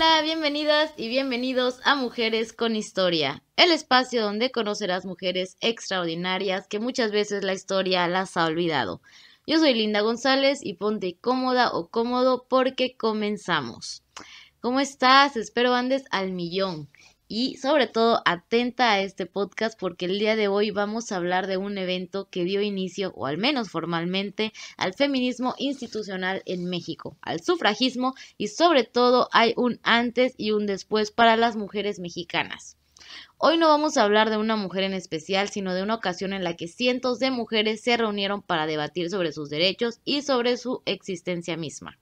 Hola, bienvenidas y bienvenidos a Mujeres con Historia, el espacio donde conocerás mujeres extraordinarias que muchas veces la historia las ha olvidado. Yo soy Linda González y ponte cómoda o cómodo porque comenzamos. ¿Cómo estás? Espero andes al millón y sobre todo atenta a este podcast porque el día de hoy vamos a hablar de un evento que dio inicio, o al menos formalmente, al feminismo institucional en México, al sufragismo y sobre todo hay un antes y un después para las mujeres mexicanas. Hoy no vamos a hablar de una mujer en especial, sino de una ocasión en la que cientos de mujeres se reunieron para debatir sobre sus derechos y sobre su existencia misma.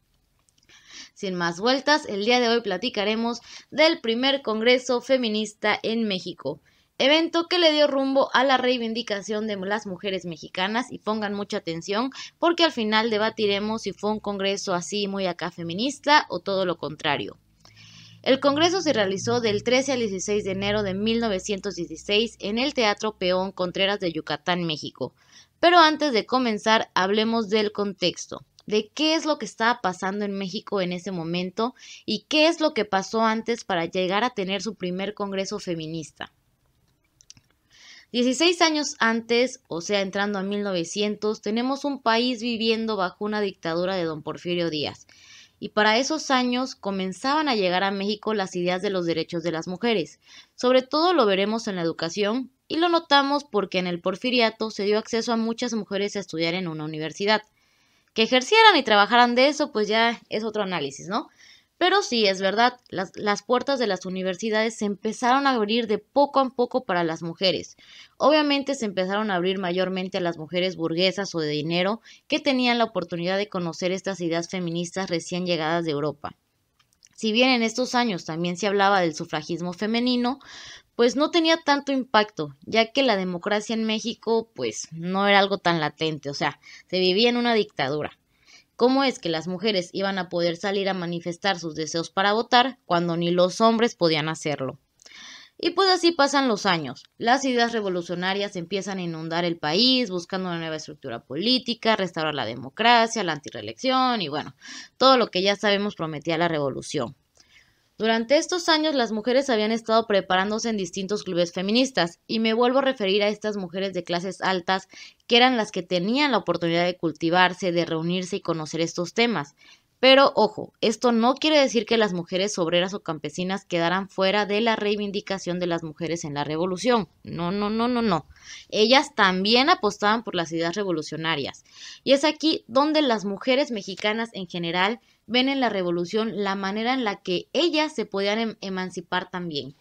Sin más vueltas, el día de hoy platicaremos del primer Congreso Feminista en México, evento que le dio rumbo a la reivindicación de las mujeres mexicanas y pongan mucha atención porque al final debatiremos si fue un Congreso así muy acá feminista o todo lo contrario. El Congreso se realizó del 13 al 16 de enero de 1916 en el Teatro Peón Contreras de Yucatán, México. Pero antes de comenzar, hablemos del contexto de qué es lo que estaba pasando en México en ese momento y qué es lo que pasó antes para llegar a tener su primer Congreso feminista. 16 años antes, o sea, entrando a 1900, tenemos un país viviendo bajo una dictadura de don Porfirio Díaz. Y para esos años comenzaban a llegar a México las ideas de los derechos de las mujeres. Sobre todo lo veremos en la educación y lo notamos porque en el porfiriato se dio acceso a muchas mujeres a estudiar en una universidad. Que ejercieran y trabajaran de eso, pues ya es otro análisis, ¿no? Pero sí, es verdad, las, puertas de las universidades se empezaron a abrir de poco a poco para las mujeres. Obviamente se empezaron a abrir mayormente a las mujeres burguesas o de dinero que tenían la oportunidad de conocer estas ideas feministas recién llegadas de Europa. Si bien en estos años también se hablaba del sufragismo femenino, pues no tenía tanto impacto, ya que la democracia en México pues no era algo tan latente, o sea, se vivía en una dictadura. ¿Cómo es que las mujeres iban a poder salir a manifestar sus deseos para votar cuando ni los hombres podían hacerlo? Y pues así pasan los años. Las ideas revolucionarias empiezan a inundar el país, buscando una nueva estructura política, restaurar la democracia, la antireelección y bueno, todo lo que ya sabemos prometía la revolución. Durante estos años las mujeres habían estado preparándose en distintos clubes feministas, y me vuelvo a referir a estas mujeres de clases altas que eran las que tenían la oportunidad de cultivarse, de reunirse y conocer estos temas. Pero ojo, esto no quiere decir que las mujeres obreras o campesinas quedaran fuera de la reivindicación de las mujeres en la revolución. No, no, no, no, no. Ellas también apostaban por las ideas revolucionarias. Y es aquí donde las mujeres mexicanas en general ven en la revolución la manera en la que ellas se podían em, emancipar también.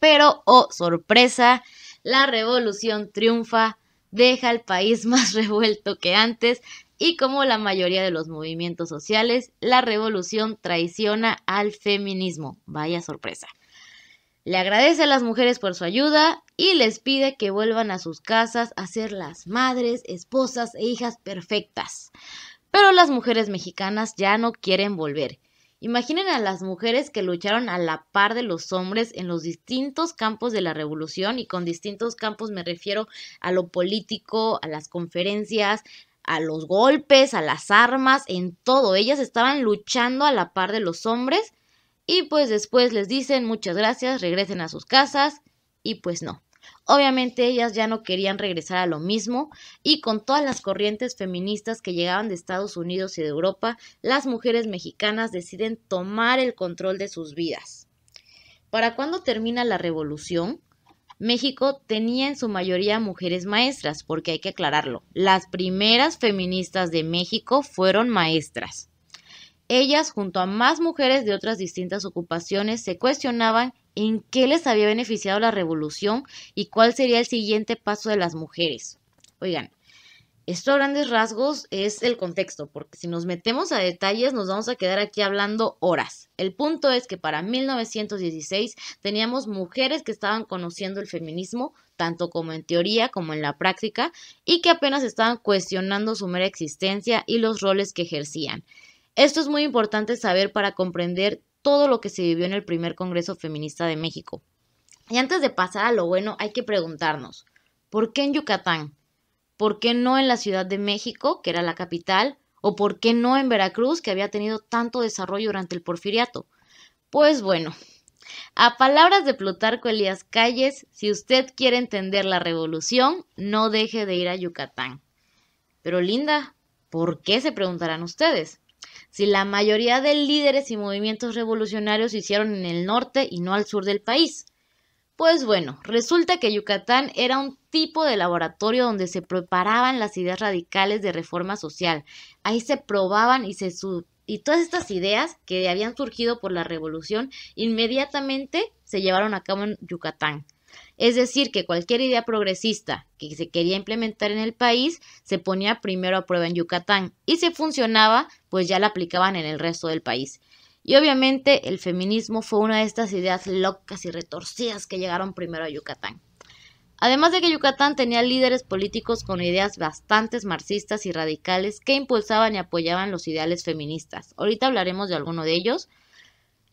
Pero, oh sorpresa, la revolución triunfa, deja el país más revuelto que antes y como la mayoría de los movimientos sociales, la revolución traiciona al feminismo. Vaya sorpresa. Le agradece a las mujeres por su ayuda y les pide que vuelvan a sus casas a ser las madres, esposas e hijas perfectas. Pero las mujeres mexicanas ya no quieren volver. Imaginen a las mujeres que lucharon a la par de los hombres en los distintos campos de la revolución y con distintos campos me refiero a lo político, a las conferencias, a los golpes, a las armas, en todo. Ellas estaban luchando a la par de los hombres y pues después les dicen muchas gracias, regresen a sus casas y pues no. Obviamente ellas ya no querían regresar a lo mismo y con todas las corrientes feministas que llegaban de Estados Unidos y de Europa, las mujeres mexicanas deciden tomar el control de sus vidas. Para cuándo termina la revolución, México tenía en su mayoría mujeres maestras, porque hay que aclararlo, las primeras feministas de México fueron maestras. Ellas, junto a más mujeres de otras distintas ocupaciones, se cuestionaban en qué les había beneficiado la revolución y cuál sería el siguiente paso de las mujeres. Oigan, esto a grandes rasgos es el contexto, porque si nos metemos a detalles nos vamos a quedar aquí hablando horas. El punto es que para 1916 teníamos mujeres que estaban conociendo el feminismo, tanto como en teoría como en la práctica, y que apenas estaban cuestionando su mera existencia y los roles que ejercían. Esto es muy importante saber para comprender todo lo que se vivió en el primer Congreso Feminista de México. Y antes de pasar a lo bueno, hay que preguntarnos, ¿por qué en Yucatán? ¿Por qué no en la Ciudad de México, que era la capital? ¿O por qué no en Veracruz, que había tenido tanto desarrollo durante el porfiriato? Pues bueno, a palabras de Plutarco Elías Calles, si usted quiere entender la revolución, no deje de ir a Yucatán. Pero Linda, ¿por qué se preguntarán ustedes? si la mayoría de líderes y movimientos revolucionarios se hicieron en el norte y no al sur del país? Pues bueno, resulta que Yucatán era un tipo de laboratorio donde se preparaban las ideas radicales de reforma social. Ahí se probaban y se y todas estas ideas que habían surgido por la revolución inmediatamente se llevaron a cabo en Yucatán. Es decir, que cualquier idea progresista que se quería implementar en el país se ponía primero a prueba en Yucatán y si funcionaba, pues ya la aplicaban en el resto del país. Y obviamente el feminismo fue una de estas ideas locas y retorcidas que llegaron primero a Yucatán. Además de que Yucatán tenía líderes políticos con ideas bastante marxistas y radicales que impulsaban y apoyaban los ideales feministas. Ahorita hablaremos de alguno de ellos,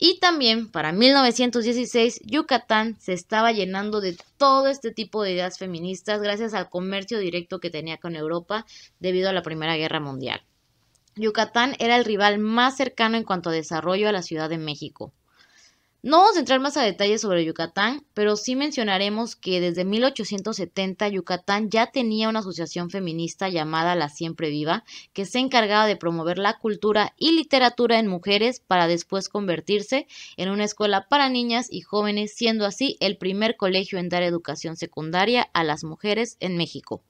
y también para 1916 Yucatán se estaba llenando de todo este tipo de ideas feministas gracias al comercio directo que tenía con Europa debido a la Primera Guerra Mundial. Yucatán era el rival más cercano en cuanto a desarrollo a la Ciudad de México. No vamos a entrar más a detalles sobre Yucatán, pero sí mencionaremos que desde 1870 Yucatán ya tenía una asociación feminista llamada La Siempre Viva, que se encargaba de promover la cultura y literatura en mujeres para después convertirse en una escuela para niñas y jóvenes, siendo así el primer colegio en dar educación secundaria a las mujeres en México.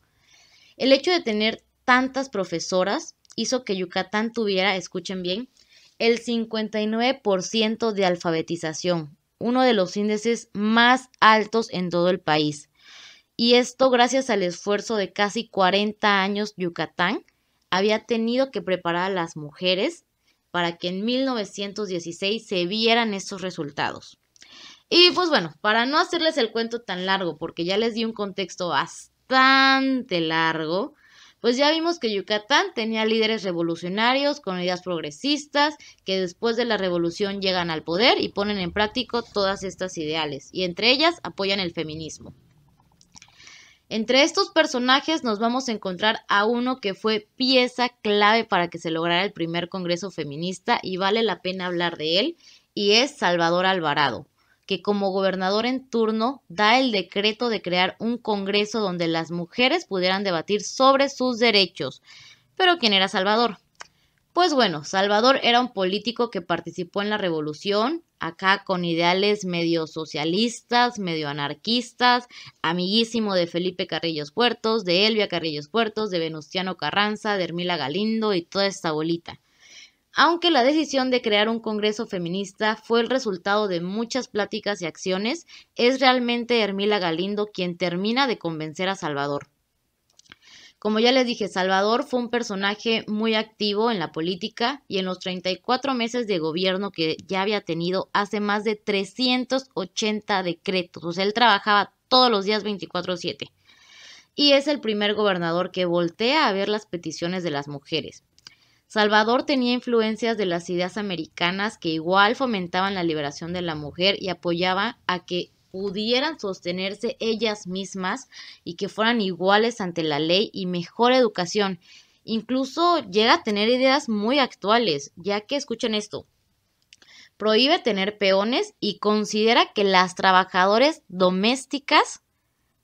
El hecho de tener tantas profesoras hizo que Yucatán tuviera, escuchen bien, el 59% de alfabetización, uno de los índices más altos en todo el país. Y esto gracias al esfuerzo de casi 40 años Yucatán había tenido que preparar a las mujeres para que en 1916 se vieran estos resultados. Y pues bueno, para no hacerles el cuento tan largo, porque ya les di un contexto bastante largo, pues ya vimos que Yucatán tenía líderes revolucionarios con ideas progresistas que después de la revolución llegan al poder y ponen en práctico todas estas ideales y entre ellas apoyan el feminismo. Entre estos personajes nos vamos a encontrar a uno que fue pieza clave para que se lograra el primer Congreso Feminista y vale la pena hablar de él, y es Salvador Alvarado que como gobernador en turno da el decreto de crear un Congreso donde las mujeres pudieran debatir sobre sus derechos. Pero ¿quién era Salvador? Pues bueno, Salvador era un político que participó en la revolución, acá con ideales medio socialistas, medio anarquistas, amiguísimo de Felipe Carrillos Puertos, de Elvia Carrillos Puertos, de Venustiano Carranza, de Hermila Galindo y toda esta bolita aunque la decisión de crear un Congreso feminista fue el resultado de muchas pláticas y acciones, es realmente Hermila Galindo quien termina de convencer a Salvador. Como ya les dije, Salvador fue un personaje muy activo en la política y en los 34 meses de gobierno que ya había tenido hace más de 380 decretos. O sea, él trabajaba todos los días 24/7. Y es el primer gobernador que voltea a ver las peticiones de las mujeres. Salvador tenía influencias de las ideas americanas que igual fomentaban la liberación de la mujer y apoyaba a que pudieran sostenerse ellas mismas y que fueran iguales ante la ley y mejor educación. Incluso llega a tener ideas muy actuales, ya que escuchen esto. Prohíbe tener peones y considera que las trabajadoras domésticas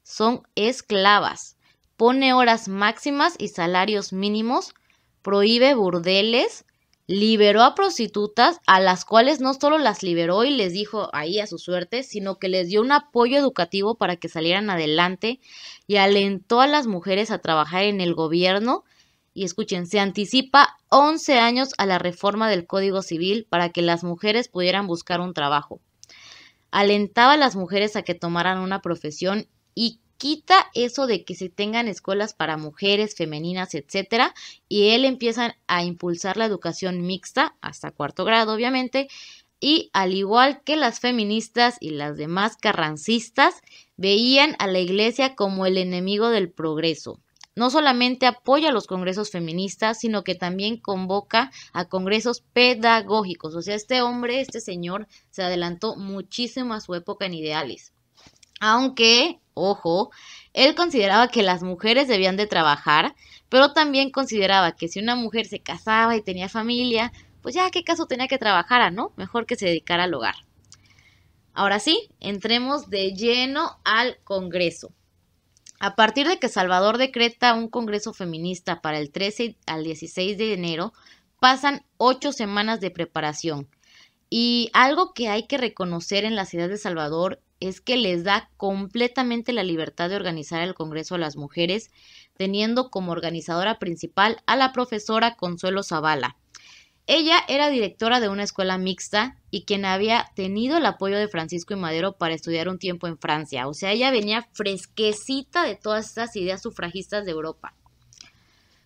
son esclavas. Pone horas máximas y salarios mínimos prohíbe burdeles, liberó a prostitutas a las cuales no solo las liberó y les dijo ahí a su suerte, sino que les dio un apoyo educativo para que salieran adelante y alentó a las mujeres a trabajar en el gobierno. Y escuchen, se anticipa 11 años a la reforma del Código Civil para que las mujeres pudieran buscar un trabajo. Alentaba a las mujeres a que tomaran una profesión y quita eso de que se tengan escuelas para mujeres, femeninas, etcétera, y él empieza a impulsar la educación mixta hasta cuarto grado, obviamente, y al igual que las feministas y las demás carrancistas, veían a la iglesia como el enemigo del progreso. No solamente apoya a los congresos feministas, sino que también convoca a congresos pedagógicos. O sea, este hombre, este señor, se adelantó muchísimo a su época en ideales. Aunque ojo, él consideraba que las mujeres debían de trabajar, pero también consideraba que si una mujer se casaba y tenía familia, pues ya qué caso tenía que trabajar, ¿no? Mejor que se dedicara al hogar. Ahora sí, entremos de lleno al Congreso. A partir de que Salvador decreta un Congreso feminista para el 13 al 16 de enero, pasan ocho semanas de preparación. Y algo que hay que reconocer en la ciudad de Salvador es que les da completamente la libertad de organizar el Congreso a las mujeres, teniendo como organizadora principal a la profesora Consuelo Zavala. Ella era directora de una escuela mixta y quien había tenido el apoyo de Francisco y Madero para estudiar un tiempo en Francia. O sea, ella venía fresquecita de todas estas ideas sufragistas de Europa.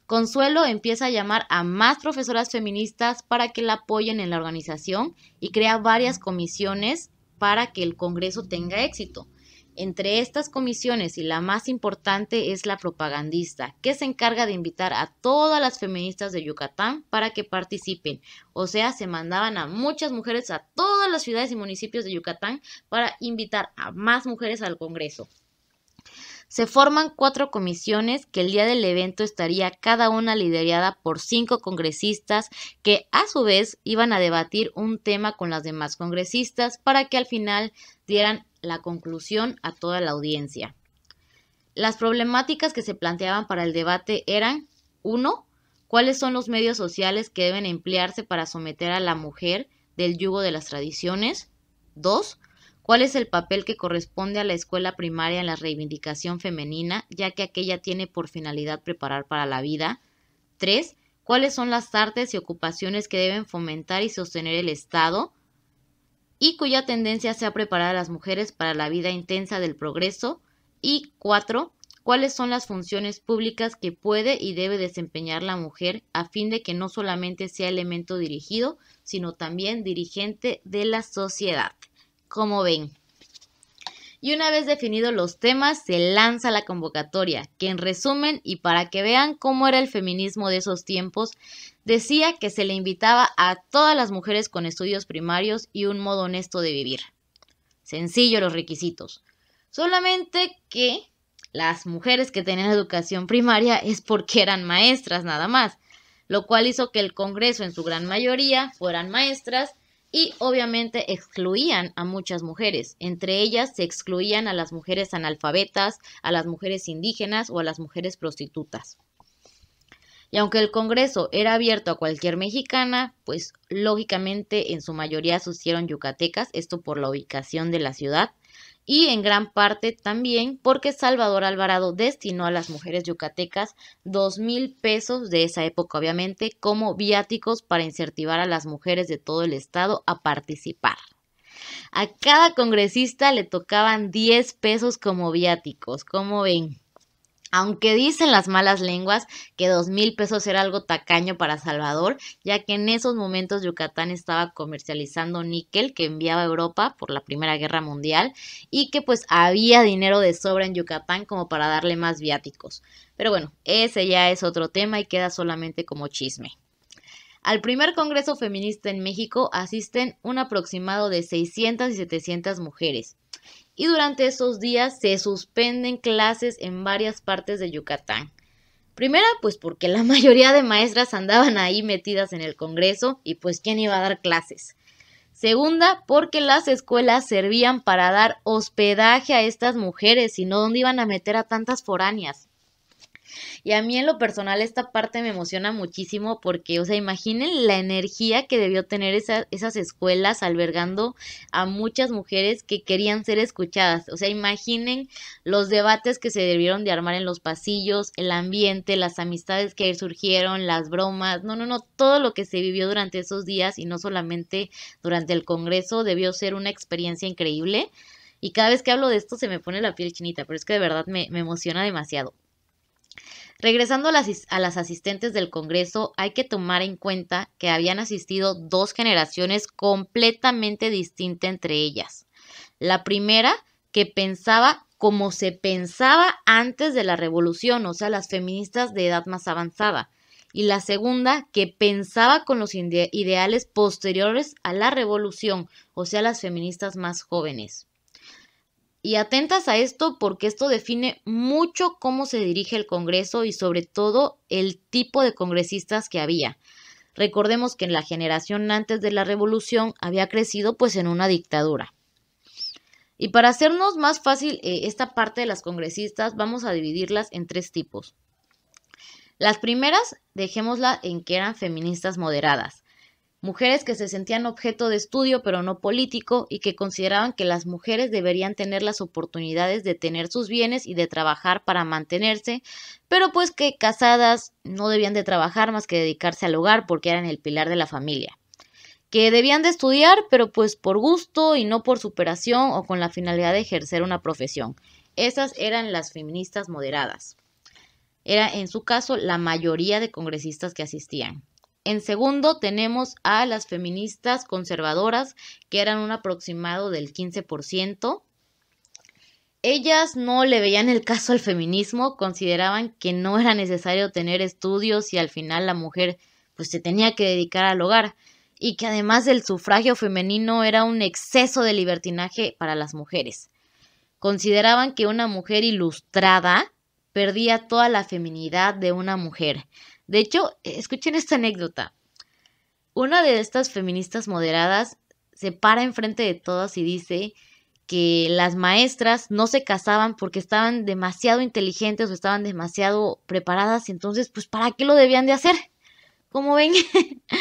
Consuelo empieza a llamar a más profesoras feministas para que la apoyen en la organización y crea varias comisiones para que el Congreso tenga éxito. Entre estas comisiones y la más importante es la propagandista, que se encarga de invitar a todas las feministas de Yucatán para que participen. O sea, se mandaban a muchas mujeres a todas las ciudades y municipios de Yucatán para invitar a más mujeres al Congreso. Se forman cuatro comisiones que el día del evento estaría cada una liderada por cinco congresistas que a su vez iban a debatir un tema con las demás congresistas para que al final dieran la conclusión a toda la audiencia. Las problemáticas que se planteaban para el debate eran 1. ¿Cuáles son los medios sociales que deben emplearse para someter a la mujer del yugo de las tradiciones? 2. ¿Cuál es el papel que corresponde a la escuela primaria en la reivindicación femenina, ya que aquella tiene por finalidad preparar para la vida? 3. ¿Cuáles son las artes y ocupaciones que deben fomentar y sostener el Estado? y cuya tendencia sea preparar a las mujeres para la vida intensa del progreso. Y 4. ¿Cuáles son las funciones públicas que puede y debe desempeñar la mujer a fin de que no solamente sea elemento dirigido, sino también dirigente de la sociedad? como ven. Y una vez definidos los temas, se lanza la convocatoria, que en resumen, y para que vean cómo era el feminismo de esos tiempos, decía que se le invitaba a todas las mujeres con estudios primarios y un modo honesto de vivir. Sencillo los requisitos. Solamente que las mujeres que tenían educación primaria es porque eran maestras nada más, lo cual hizo que el Congreso en su gran mayoría fueran maestras y obviamente excluían a muchas mujeres. Entre ellas se excluían a las mujeres analfabetas, a las mujeres indígenas o a las mujeres prostitutas. Y aunque el Congreso era abierto a cualquier mexicana, pues lógicamente en su mayoría asistieron yucatecas, esto por la ubicación de la ciudad, y en gran parte también porque Salvador Alvarado destinó a las mujeres yucatecas dos mil pesos de esa época, obviamente, como viáticos para incentivar a las mujeres de todo el estado a participar. A cada congresista le tocaban 10 pesos como viáticos, como ven. Aunque dicen las malas lenguas que dos mil pesos era algo tacaño para Salvador, ya que en esos momentos Yucatán estaba comercializando níquel que enviaba a Europa por la Primera Guerra Mundial y que pues había dinero de sobra en Yucatán como para darle más viáticos. Pero bueno, ese ya es otro tema y queda solamente como chisme. Al primer Congreso Feminista en México asisten un aproximado de 600 y 700 mujeres y durante esos días se suspenden clases en varias partes de Yucatán. Primera, pues porque la mayoría de maestras andaban ahí metidas en el Congreso y pues quién iba a dar clases. Segunda, porque las escuelas servían para dar hospedaje a estas mujeres y no dónde iban a meter a tantas foráneas. Y a mí en lo personal esta parte me emociona muchísimo porque, o sea, imaginen la energía que debió tener esas esas escuelas albergando a muchas mujeres que querían ser escuchadas. O sea, imaginen los debates que se debieron de armar en los pasillos, el ambiente, las amistades que surgieron, las bromas, no, no, no, todo lo que se vivió durante esos días y no solamente durante el Congreso debió ser una experiencia increíble. Y cada vez que hablo de esto se me pone la piel chinita, pero es que de verdad me emociona demasiado. Regresando a las, asistentes del Congreso, hay que tomar en cuenta que habían asistido dos generaciones completamente distintas entre ellas. La primera, que pensaba como se pensaba antes de la revolución, o sea, las feministas de edad más avanzada, y la segunda, que pensaba con los ideales posteriores a la revolución, o sea, las feministas más jóvenes. Y atentas a esto porque esto define mucho cómo se dirige el Congreso y sobre todo el tipo de congresistas que había. Recordemos que en la generación antes de la revolución había crecido pues en una dictadura. Y para hacernos más fácil eh, esta parte de las congresistas, vamos a dividirlas en tres tipos. Las primeras, dejémosla en que eran feministas moderadas mujeres que se sentían objeto de estudio pero no político y que consideraban que las mujeres deberían tener las oportunidades de tener sus bienes y de trabajar para mantenerse, pero pues que casadas no debían de trabajar más que dedicarse al hogar porque eran el pilar de la familia que debían de estudiar, pero pues por gusto y no por superación o con la finalidad de ejercer una profesión. Esas eran las feministas moderadas. Era en su caso la mayoría de congresistas que asistían. En segundo tenemos a las feministas conservadoras, que eran un aproximado del 15%. Ellas no le veían el caso al feminismo, consideraban que no era necesario tener estudios y al final la mujer pues se tenía que dedicar al hogar y que además el sufragio femenino era un exceso de libertinaje para las mujeres. Consideraban que una mujer ilustrada perdía toda la feminidad de una mujer, de hecho, eh, escuchen esta anécdota. Una de estas feministas moderadas se para enfrente de todas y dice que las maestras no se casaban porque estaban demasiado inteligentes o estaban demasiado preparadas, entonces pues ¿para qué lo debían de hacer? Como ven.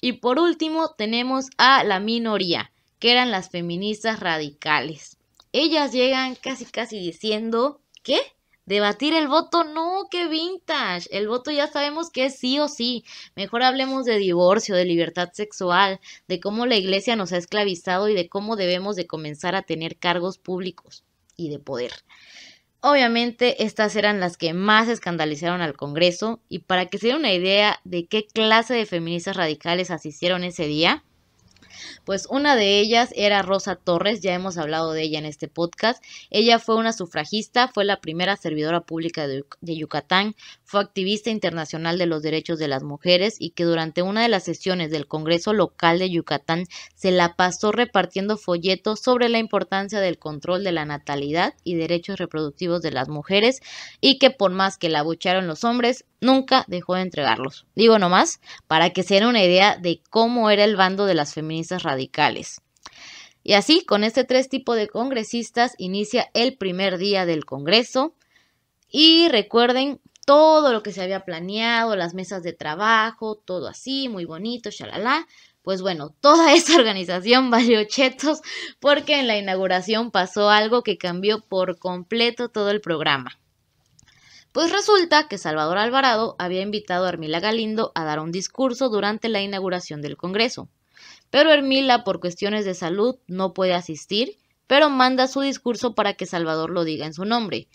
y por último tenemos a la minoría, que eran las feministas radicales. Ellas llegan casi casi diciendo, ¿qué? Debatir el voto, no, qué vintage. El voto ya sabemos que es sí o sí. Mejor hablemos de divorcio, de libertad sexual, de cómo la iglesia nos ha esclavizado y de cómo debemos de comenzar a tener cargos públicos y de poder. Obviamente estas eran las que más escandalizaron al Congreso y para que se den una idea de qué clase de feministas radicales asistieron ese día, pues una de ellas era Rosa Torres, ya hemos hablado de ella en este podcast. Ella fue una sufragista, fue la primera servidora pública de, Yucatán, fue activista internacional de los derechos de las mujeres y que durante una de las sesiones del Congreso Local de Yucatán se la pasó repartiendo folletos sobre la importancia del control de la natalidad y derechos reproductivos de las mujeres y que por más que la abucharon los hombres, nunca dejó de entregarlos. Digo nomás, para que se den una idea de cómo era el bando de las feministas radicales. Y así, con este tres tipo de congresistas, inicia el primer día del Congreso. Y recuerden todo lo que se había planeado, las mesas de trabajo, todo así, muy bonito, shalala. Pues bueno, toda esa organización valió chetos porque en la inauguración pasó algo que cambió por completo todo el programa. Pues resulta que Salvador Alvarado había invitado a Armila Galindo a dar un discurso durante la inauguración del Congreso pero Hermila por cuestiones de salud no puede asistir, pero manda su discurso para que Salvador lo diga en su nombre.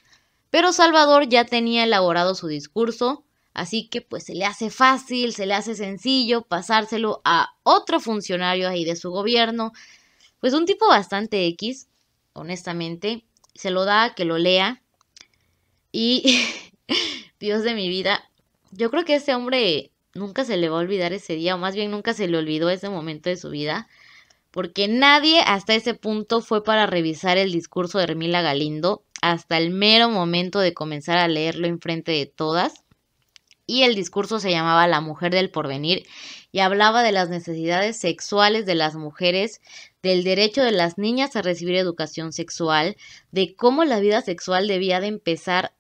Pero Salvador ya tenía elaborado su discurso, así que pues se le hace fácil, se le hace sencillo pasárselo a otro funcionario ahí de su gobierno, pues un tipo bastante X, honestamente, se lo da que lo lea y Dios de mi vida, yo creo que este hombre nunca se le va a olvidar ese día, o más bien nunca se le olvidó ese momento de su vida, porque nadie hasta ese punto fue para revisar el discurso de Hermila Galindo hasta el mero momento de comenzar a leerlo enfrente de todas. Y el discurso se llamaba La mujer del porvenir y hablaba de las necesidades sexuales de las mujeres, del derecho de las niñas a recibir educación sexual, de cómo la vida sexual debía de empezar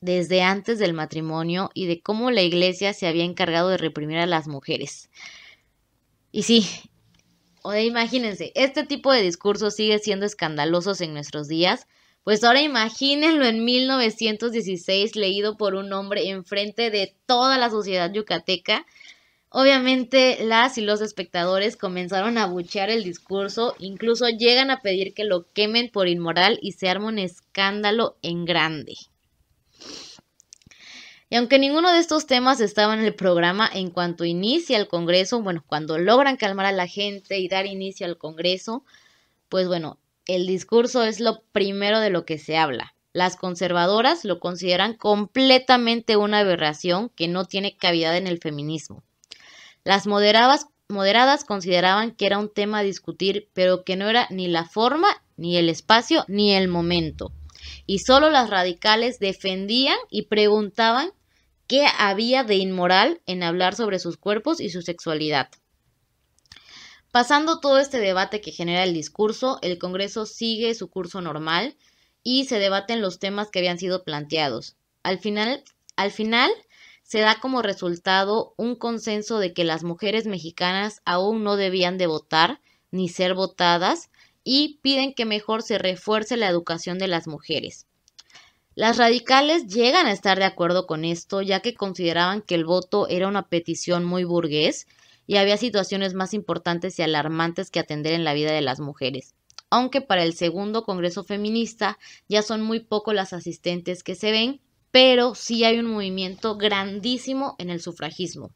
desde antes del matrimonio y de cómo la iglesia se había encargado de reprimir a las mujeres. Y sí, o imagínense, este tipo de discursos sigue siendo escandalosos en nuestros días, pues ahora imagínenlo en 1916 leído por un hombre enfrente de toda la sociedad yucateca. Obviamente las y los espectadores comenzaron a buchear el discurso, incluso llegan a pedir que lo quemen por inmoral y se arma un escándalo en grande. Y aunque ninguno de estos temas estaba en el programa en cuanto inicia el Congreso, bueno, cuando logran calmar a la gente y dar inicio al Congreso, pues bueno, el discurso es lo primero de lo que se habla. Las conservadoras lo consideran completamente una aberración que no tiene cavidad en el feminismo. Las moderadas, moderadas consideraban que era un tema a discutir, pero que no era ni la forma, ni el espacio, ni el momento y solo las radicales defendían y preguntaban qué había de inmoral en hablar sobre sus cuerpos y su sexualidad. Pasando todo este debate que genera el discurso, el Congreso sigue su curso normal y se debaten los temas que habían sido planteados. Al final, al final se da como resultado un consenso de que las mujeres mexicanas aún no debían de votar ni ser votadas y piden que mejor se refuerce la educación de las mujeres. Las radicales llegan a estar de acuerdo con esto, ya que consideraban que el voto era una petición muy burgués y había situaciones más importantes y alarmantes que atender en la vida de las mujeres. Aunque para el segundo Congreso Feminista ya son muy pocos las asistentes que se ven, pero sí hay un movimiento grandísimo en el sufragismo.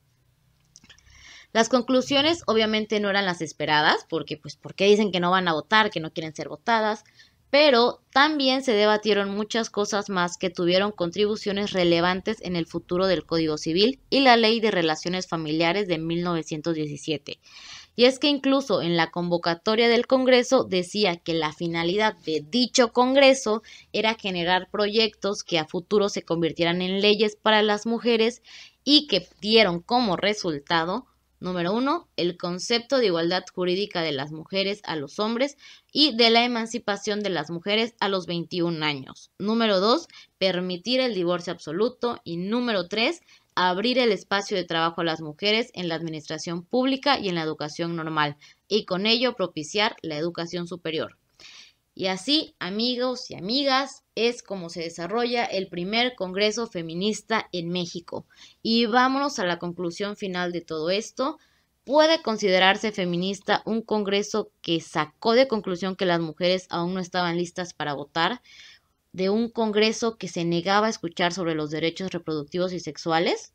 Las conclusiones obviamente no eran las esperadas, porque pues porque dicen que no van a votar, que no quieren ser votadas, pero también se debatieron muchas cosas más que tuvieron contribuciones relevantes en el futuro del Código Civil y la Ley de Relaciones Familiares de 1917. Y es que incluso en la convocatoria del Congreso decía que la finalidad de dicho Congreso era generar proyectos que a futuro se convirtieran en leyes para las mujeres y que dieron como resultado Número uno, el concepto de igualdad jurídica de las mujeres a los hombres y de la emancipación de las mujeres a los 21 años. Número dos, permitir el divorcio absoluto. Y número tres, abrir el espacio de trabajo a las mujeres en la administración pública y en la educación normal, y con ello propiciar la educación superior. Y así, amigos y amigas, es como se desarrolla el primer Congreso Feminista en México. Y vámonos a la conclusión final de todo esto. ¿Puede considerarse feminista un Congreso que sacó de conclusión que las mujeres aún no estaban listas para votar? ¿De un Congreso que se negaba a escuchar sobre los derechos reproductivos y sexuales?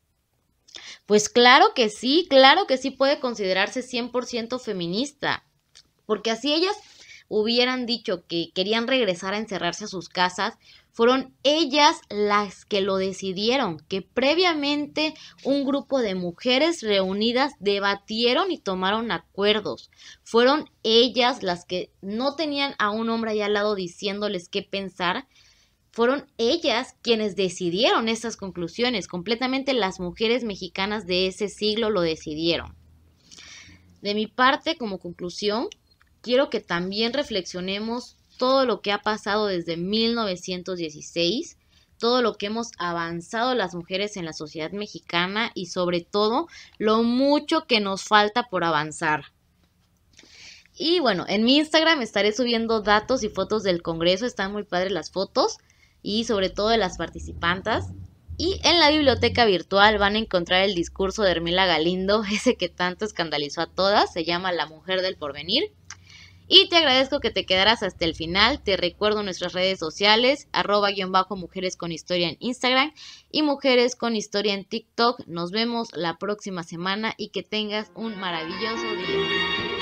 Pues claro que sí, claro que sí puede considerarse 100% feminista, porque así ellas hubieran dicho que querían regresar a encerrarse a sus casas, fueron ellas las que lo decidieron, que previamente un grupo de mujeres reunidas debatieron y tomaron acuerdos. Fueron ellas las que no tenían a un hombre allá al lado diciéndoles qué pensar, fueron ellas quienes decidieron esas conclusiones. Completamente las mujeres mexicanas de ese siglo lo decidieron. De mi parte, como conclusión, quiero que también reflexionemos todo lo que ha pasado desde 1916, todo lo que hemos avanzado las mujeres en la sociedad mexicana y sobre todo lo mucho que nos falta por avanzar. Y bueno, en mi Instagram estaré subiendo datos y fotos del Congreso, están muy padres las fotos y sobre todo de las participantes. Y en la biblioteca virtual van a encontrar el discurso de Hermila Galindo, ese que tanto escandalizó a todas, se llama La Mujer del Porvenir. Y te agradezco que te quedaras hasta el final. Te recuerdo nuestras redes sociales, arroba guión mujeres con historia en Instagram y mujeres con historia en TikTok. Nos vemos la próxima semana y que tengas un maravilloso día.